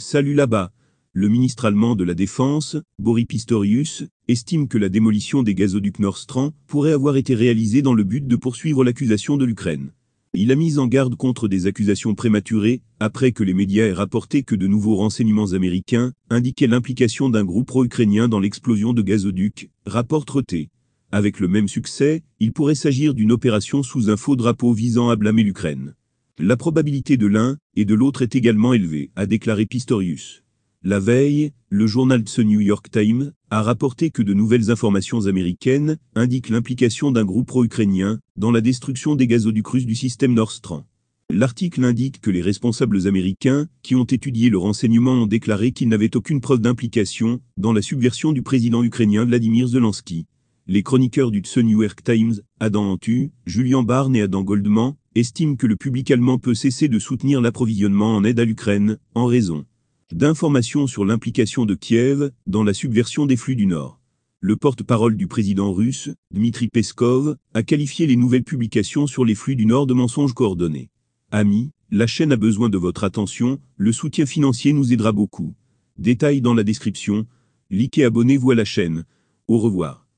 Salut là-bas. Le ministre allemand de la Défense, Boris Pistorius, estime que la démolition des gazoducs Nord Stream pourrait avoir été réalisée dans le but de poursuivre l'accusation de l'Ukraine. Il a mis en garde contre des accusations prématurées, après que les médias aient rapporté que de nouveaux renseignements américains indiquaient l'implication d'un groupe pro-ukrainien dans l'explosion de gazoducs, Rapport Reté. Avec le même succès, il pourrait s'agir d'une opération sous un faux drapeau visant à blâmer l'Ukraine. La probabilité de l'un et de l'autre est également élevée, a déclaré Pistorius. La veille, le journal The New York Times a rapporté que de nouvelles informations américaines indiquent l'implication d'un groupe pro-ukrainien dans la destruction des gazoducs russes du système Nord Stream. L'article indique que les responsables américains qui ont étudié le renseignement ont déclaré qu'ils n'avaient aucune preuve d'implication dans la subversion du président ukrainien Vladimir Zelensky. Les chroniqueurs du The New York Times, Adam Antu, Julian Barne et Adam Goldman, estime que le public allemand peut cesser de soutenir l'approvisionnement en aide à l'Ukraine, en raison d'informations sur l'implication de Kiev dans la subversion des flux du Nord. Le porte-parole du président russe, Dmitri Peskov, a qualifié les nouvelles publications sur les flux du Nord de mensonges coordonnés. Amis, la chaîne a besoin de votre attention, le soutien financier nous aidera beaucoup. Détails dans la description, likez abonnez-vous à la chaîne. Au revoir.